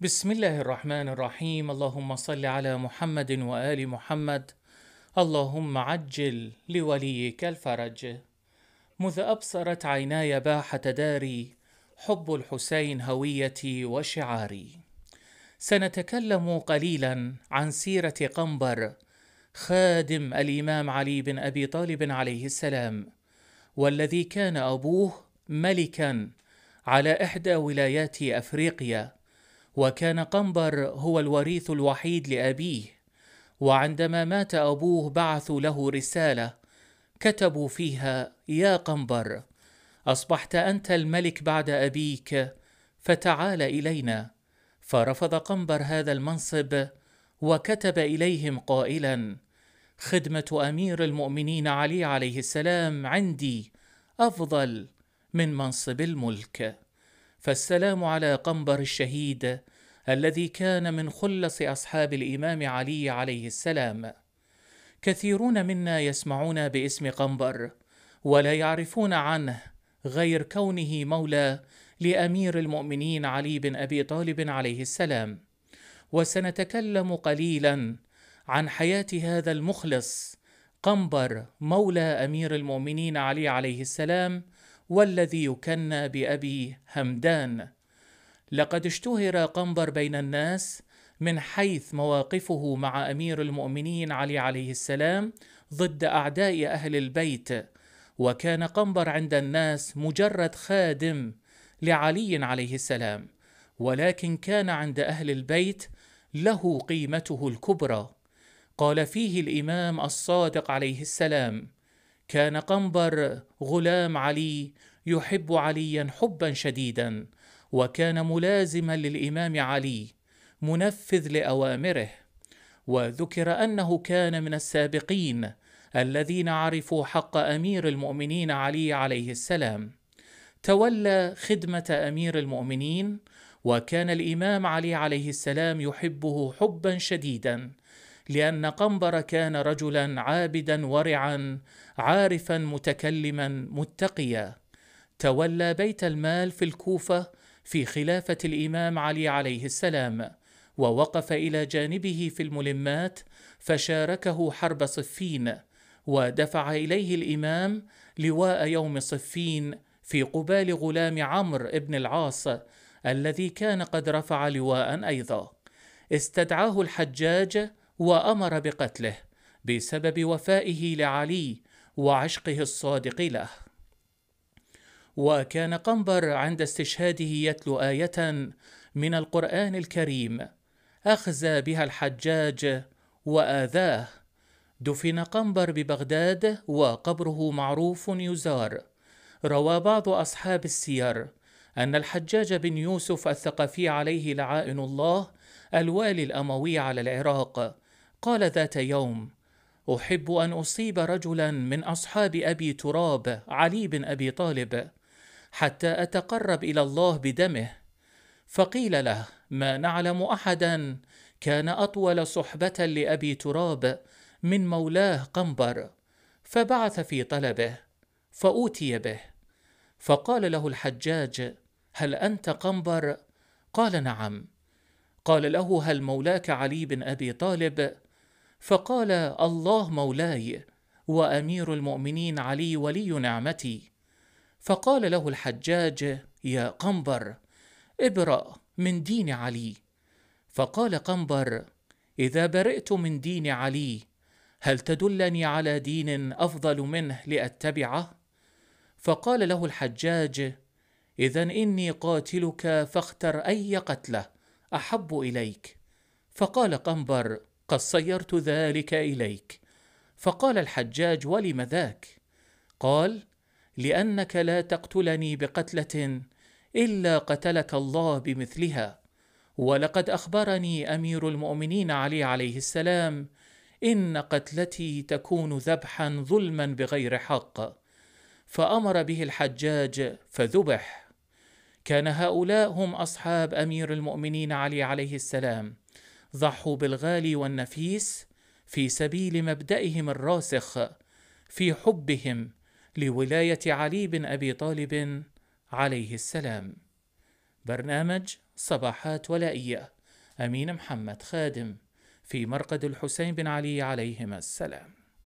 بسم الله الرحمن الرحيم اللهم صل على محمد وآل محمد اللهم عجل لوليك الفرج مذ أبصرت عيناي باحة داري حب الحسين هويتي وشعاري سنتكلم قليلا عن سيرة قنبر خادم الإمام علي بن أبي طالب عليه السلام والذي كان أبوه ملكا على إحدى ولايات أفريقيا وكان قنبر هو الوريث الوحيد لأبيه وعندما مات أبوه بعثوا له رسالة كتبوا فيها يا قنبر أصبحت أنت الملك بعد أبيك فتعال إلينا فرفض قنبر هذا المنصب وكتب إليهم قائلا خدمة أمير المؤمنين علي عليه السلام عندي أفضل من منصب الملك فالسلام على قنبر الشهيد الذي كان من خلص اصحاب الامام علي عليه السلام كثيرون منا يسمعون باسم قنبر ولا يعرفون عنه غير كونه مولى لامير المؤمنين علي بن ابي طالب عليه السلام وسنتكلم قليلا عن حياه هذا المخلص قنبر مولى امير المؤمنين علي عليه السلام والذي يكنى بأبي همدان لقد اشتهر قنبر بين الناس من حيث مواقفه مع أمير المؤمنين علي عليه السلام ضد أعداء أهل البيت وكان قنبر عند الناس مجرد خادم لعلي عليه السلام ولكن كان عند أهل البيت له قيمته الكبرى قال فيه الإمام الصادق عليه السلام كان قنبر غلام علي يحب عليا حبا شديدا وكان ملازما للامام علي منفذ لاوامره وذكر انه كان من السابقين الذين عرفوا حق امير المؤمنين علي عليه السلام تولى خدمه امير المؤمنين وكان الامام علي عليه السلام يحبه حبا شديدا لان قنبر كان رجلا عابدا ورعا عارفا متكلما متقيا تولى بيت المال في الكوفه في خلافه الامام علي عليه السلام ووقف الى جانبه في الملمات فشاركه حرب صفين ودفع اليه الامام لواء يوم صفين في قبال غلام عمرو بن العاص الذي كان قد رفع لواء ايضا استدعاه الحجاج وامر بقتله بسبب وفائه لعلي وعشقه الصادق له وكان قنبر عند استشهاده يتلو ايه من القران الكريم اخزى بها الحجاج واذاه دفن قنبر ببغداد وقبره معروف يزار روى بعض اصحاب السير ان الحجاج بن يوسف الثقفي عليه لعائن الله الوالي الاموي على العراق قال ذات يوم احب ان اصيب رجلا من اصحاب ابي تراب علي بن ابي طالب حتى اتقرب الى الله بدمه فقيل له ما نعلم احدا كان اطول صحبه لابي تراب من مولاه قنبر فبعث في طلبه فاوتي به فقال له الحجاج هل انت قنبر قال نعم قال له هل مولاك علي بن ابي طالب فقال الله مولاي وامير المؤمنين علي ولي نعمتي فقال له الحجاج يا قنبر ابرا من دين علي فقال قنبر اذا برئت من دين علي هل تدلني على دين افضل منه لاتبعه فقال له الحجاج اذا اني قاتلك فاختر اي قتله احب اليك فقال قنبر قد صيرت ذلك اليك فقال الحجاج ولم ذاك قال لانك لا تقتلني بقتله الا قتلك الله بمثلها ولقد اخبرني امير المؤمنين علي عليه السلام ان قتلتي تكون ذبحا ظلما بغير حق فامر به الحجاج فذبح كان هؤلاء هم اصحاب امير المؤمنين علي عليه السلام ضحوا بالغالي والنفيس في سبيل مبدئهم الراسخ في حبهم لولايه علي بن ابي طالب عليه السلام برنامج صباحات ولائيه امين محمد خادم في مرقد الحسين بن علي عليهما السلام